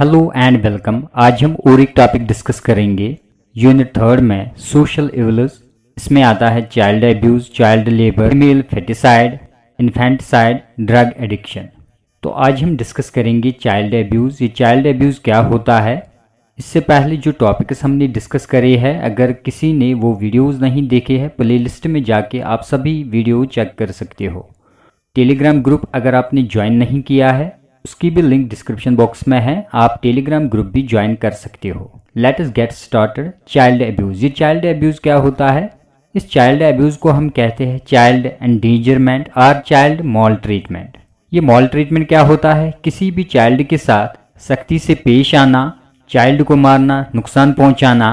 Hello and welcome आज हम और एक टॉपिक डिस्कस करेंगे यूनिट थर्ड में सोशल इवल्स इसमें आता है child abuse child labour female foeticide infanticide drug addiction तो आज हम डिस्कस करेंगे चाइल्ड एब्यूज़ ये चाइल्ड एब्यूज़ क्या होता है इससे पहले जो टॉपिक्स हमने डिस्कस करे हैं अगर किसी ने वो वीडियोस नहीं देखे हैं प्लेलिस्ट में जाके आप सभी वीडियो चेक कर सकते हो टेलीग्राम ग्रुप अगर आपने ज्वाइन नहीं किया है उसकी भी लिंक डिस्क्रिप्शन बॉक्स में है आप टेलीग्राम ग्रुप भी ज्वाइन कर सकते हो let get started child abuse ये चाइल्ड एब्यूज़ क्या होता है इस चाइल्ड एब्यूज़ को हम कहते हैं चाइल्ड एंडेंजरमेंट और चाइल्ड मॉल ट्रीटमेंट ये मॉल ट्रीटमेंट क्या होता है किसी भी चाइल्ड के साथ सख्ती से पेश आना चाइल्ड को मारना नुकसान पहुंचाना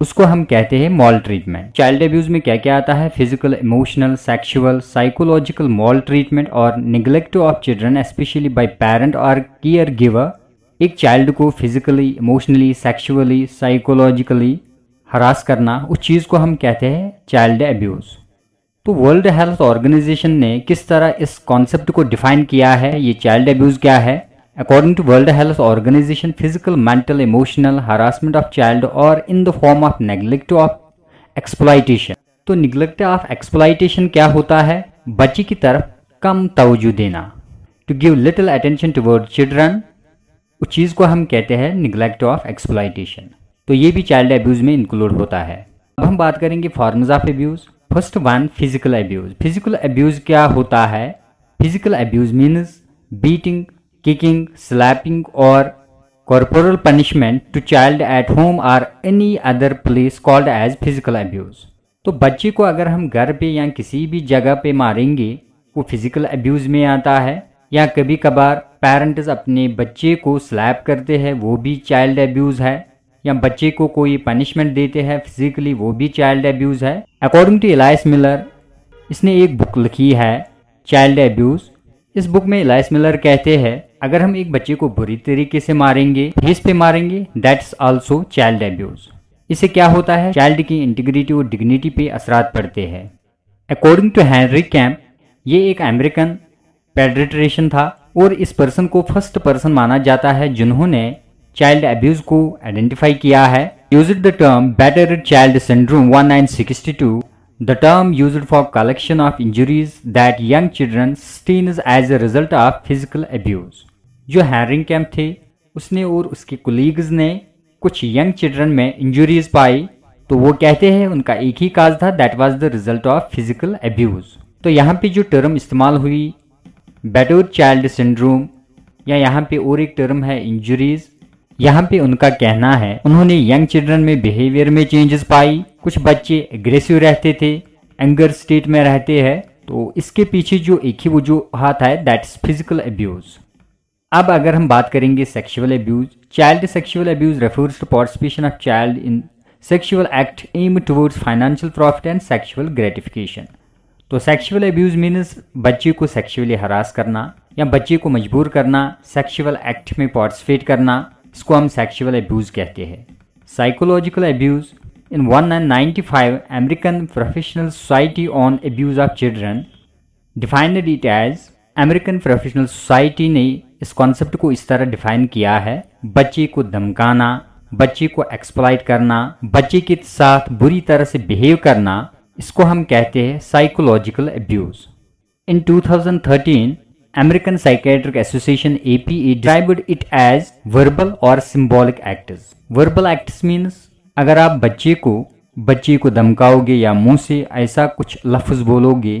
उसको हम कहते हैं मॉल ट्रीटमेंट चाइल्ड अब्यूज में क्या क्या आता है physical emotional sexual psychological maltreatment और neglect of children specially by parent और केयर गिवर एक चाइल्ड को physically emotionally sexually psychologically harass करना उस चीज़ को हम कहते हैं चाइल्ड अब्यूज तो वर्ल्ड हेल्थ ऑर्गेनाइजेशन ने किस तरह इस कॉन्सेप्ट को डिफाइन किया है ये चाइल्ड अब्यूज क्या है According to World Health Organization, physical, mental, emotional harassment of child or in the form of neglect of exploitation. तो neglect of exploitation क्या होता है बच्चे की तरफ कम तवज्जो देना To give little attention towards children, उस चीज़ को हम कहते हैं neglect of exploitation. तो ये भी child abuse में include होता है अब हम बात करेंगे forms of abuse. First one physical abuse. Physical abuse क्या होता है Physical abuse means beating. kicking, slapping or corporal punishment to child at home or any other place called as physical abuse. तो बच्चे को अगर हम घर पे या किसी भी जगह पे मारेंगे वो फिजिकल अब्यूज़ में आता है या कभी कभार पेरेंट्स अपने बच्चे को स्लैप करते हैं वो भी चाइल्ड अब्यूज़ है या बच्चे को कोई पनिशमेंट देते हैं फिजिकली वो भी चाइल्ड अब्यूज़ है अकॉर्डिंग टू एलाइस मिलर इसने एक बुक लिखी है चाइल्ड अब्यूज़ इस बुक में एलाइस मिलर कहते हैं अगर हम एक बच्चे को बुरी तरीके से मारेंगे फेस पे मारेंगे दैट्स ऑल्सो चाइल्ड एब्यूज इससे क्या होता है चाइल्ड की इंटीग्रिटी और डिग्निटी पे असरात पड़ते हैं अकॉर्डिंग टू हैंनरी कैम्प ये एक अमेरिकन पेड्रेटरेशन था और इस पर्सन को फर्स्ट पर्सन माना जाता है जिन्होंने चाइल्ड एब्यूज को आइडेंटिफाई किया है use the term battered child syndrome 1962 The term used for collection of injuries that young children sustains as a result of physical abuse. जो हैरिंग कैम्प थे उसने और उसके कोलीग्स ने कुछ यंग चिल्ड्रन में इंजुरीज पाई तो वो कहते हैं उनका एक ही काज था that was the result of physical abuse तो यहाँ पे जो टर्म इस्तेमाल हुई बेटोर चाइल्ड सिंड्रोम या यहाँ पे और एक टर्म है इंजुरीज़ यहाँ पे उनका कहना है उन्होंने यंग चिल्ड्रन में बिहेवियर में चेंजेस पाई कुछ बच्चे एग्रेसिव रहते थे एंगर स्टेट में रहते हैं तो इसके पीछे जो एक ही वजूहत है दैट इज फिजिकल अब्यूज़ अब अगर हम बात करेंगे sexual abuse child sexual abuse refers to participation of child in sexual act aim towards financial profit and sexual gratification तो सेक्शुअल अब्यूज़ मीन्स बच्चे को सेक्शुअली हरास करना या बच्चे को मजबूर करना सेक्शुअल एक्ट में पार्टिसिपेट करना इसको हम सेक्शुअल एब्यूज़ कहते हैं psychological abuse in 1995 American Professional Society on Abuse of Children defined it as American professional society ने इस कॉन्सेप्ट को इस तरह डिफाइन किया है बच्चे को धमकाना बच्चे को एक्सप्लाइट करना बच्चे के साथ बुरी तरह से बिहेव करना इसको हम कहते हैं psychological abuse in 2013 American Psychiatric Association APA e, described it as verbal or symbolic acts. Verbal acts means अगर आप बच्चे को बच्चे को धमकाओगे या मुंह से ऐसा कुछ लफ्ज बोलोगे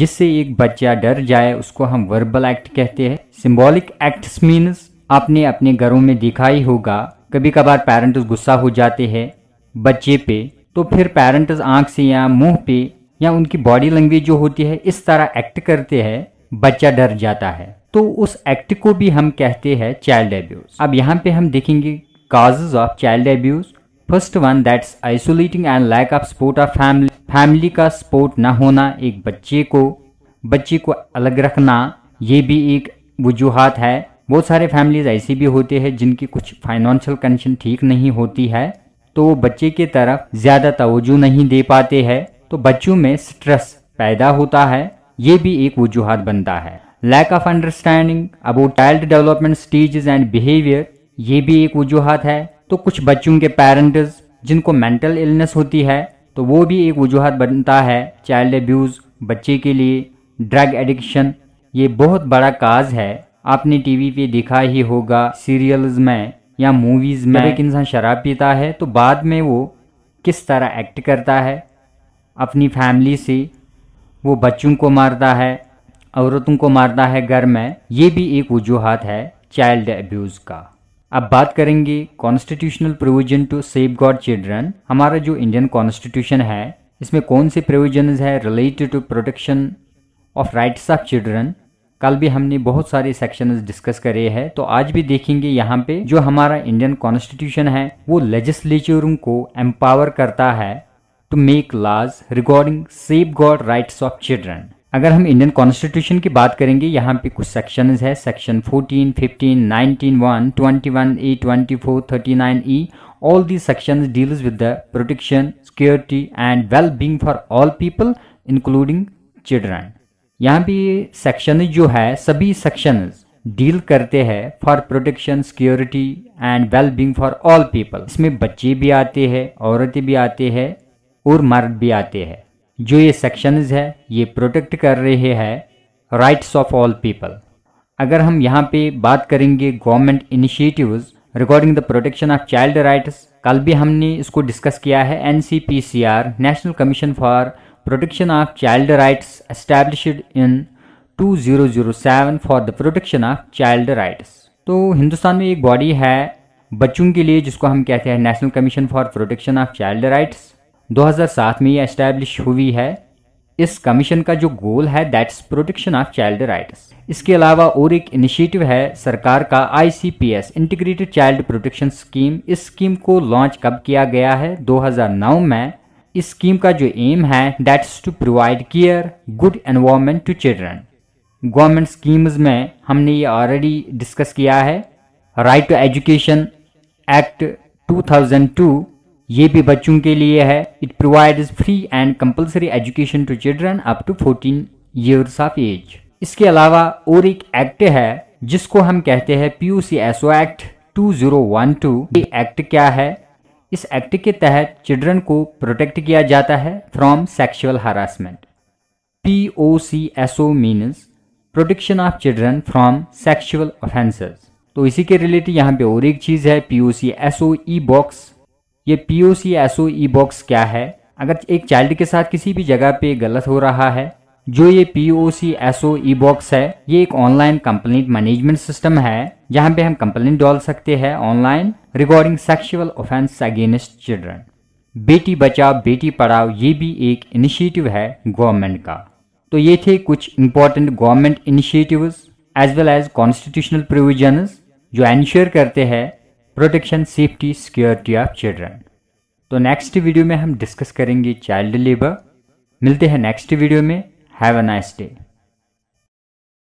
जिससे एक बच्चा डर जाए उसको हम वर्बल एक्ट कहते हैं सिंबॉलिक एक्ट्स मीन्स आपने अपने घरों में देखा ही होगा कभी कभार पेरेंट्स गुस्सा हो जाते हैं बच्चे पे तो फिर पेरेंट्स आंख से या मुंह पे या उनकी बॉडी लैंग्वेज जो होती है इस तरह एक्ट करते हैं बच्चा डर जाता है तो उस एक्ट को भी हम कहते हैं चाइल्ड एब्यूज अब यहाँ पे हम देखेंगे causes of child abuse first one that's isolating and lack of support of family family का सपोर्ट ना होना एक बच्चे को बच्चे को अलग रखना ये भी एक वजूहत है बहुत सारे फैमिलीज ऐसे भी होते हैं जिनकी कुछ फाइनेंशियल कंडीशन ठीक नहीं होती है तो वो बच्चे की तरफ ज़्यादा तवज्जो नहीं दे पाते हैं तो बच्चों में स्ट्रेस पैदा होता है ये भी एक वजूहत बनता है lack of understanding about child development stages and behaviour ये भी एक वजूहत है तो कुछ बच्चों के पेरेंट्स जिनको मेंटल इलनेस होती है तो वो भी एक वजूहत बनता है चाइल्ड अब्यूज़ बच्चे के लिए ड्रग एडिक्शन ये बहुत बड़ा काज है आपने टीवी पे देखा ही होगा सीरियल्स में या मूवीज़ में एक इंसान शराब पीता है तो बाद में वो किस तरह एक्ट करता है अपनी फैमिली से वो बच्चों को मारता है औरतों को मारता है घर में ये भी एक वजूहत है चाइल्ड अब्यूज़ का अब बात करेंगे constitutional provision to safeguard children हमारा जो इंडियन कॉन्स्टिट्यूशन है इसमें कौन से प्रोविजन है related to protection of rights of children कल भी हमने बहुत सारे सेक्शन डिस्कस करे हैं तो आज भी देखेंगे यहाँ पे जो हमारा इंडियन कॉन्स्टिट्यूशन है वो लेजिस्लेचरों को एम्पावर करता है to make laws regarding safeguard rights of children अगर हम इंडियन कॉन्स्टिट्यूशन की बात करेंगे यहाँ पे कुछ सेक्शन है section 14, 15, 19, 1, 21, A 24, 39 E all the section deals with the protection security and well being for all people including children यहाँ पे सेक्शन जो है सभी सेक्शन डील करते हैं for protection security and well being for all people इसमें बच्चे भी आते हैं औरतें भी आते हैं और मर्द भी आते हैं जो ये सेक्शंस है ये प्रोटेक्ट कर रहे हैं राइट्स ऑफ ऑल पीपल अगर हम यहाँ पे बात करेंगे government initiatives regarding the protection of child rights कल भी हमने इसको डिस्कस किया है an national commission for protection of child rights establish in 2007 for the protection of child rights तो हिंदुस्तान में एक बॉडी है बच्चों के लिए जिसको हम कहते हैं national commission for protection of child rights 2007 में यह एस्टैब्लिश हुई है इस कमीशन का जो गोल है that's protection of child rights इसके अलावा और एक इनिशिएटिव है सरकार का ICPS integrated child protection scheme इस स्कीम को लॉन्च कब किया गया है 2009 में इस स्कीम का जो एम है that's to provide care good environment to children government schemes में हमने ये ऑलरेडी डिस्कस किया है राइट टू एजुकेशन एक्ट 2002 ये भी बच्चों के लिए है it provides free and compulsory education to children up to 14 years of age इसके अलावा और एक एक्ट है जिसको हम कहते हैं पी एसओ एक्ट टू ये एक्ट क्या है इस एक्ट के तहत चिल्ड्रन को प्रोटेक्ट किया जाता है from sexual harassment P O C S O means protection of children from sexual offences तो इसी के रिलेटेड यहाँ पे और एक चीज़ है P O C S O E box ये P O C S O E box क्या है अगर एक चाइल्ड के साथ किसी भी जगह पे गलत हो रहा है जो ये P O C S O E box है ये एक ऑनलाइन कंप्लेंट मैनेजमेंट सिस्टम है जहाँ पे हम कंप्लेंट डाल सकते हैं online regarding sexual offence against children बेटी बचाओ बेटी पढ़ाओ ये भी एक इनिशिएटिव है गवर्नमेंट का तो ये थे कुछ important government initiatives as well as constitutional provision जो एंश्योर करते हैं protection safety security of children तो नेक्स्ट वीडियो में हम डिस्कस करेंगे चाइल्ड लेबर मिलते हैं नेक्स्ट वीडियो में हैव अ नाइस डे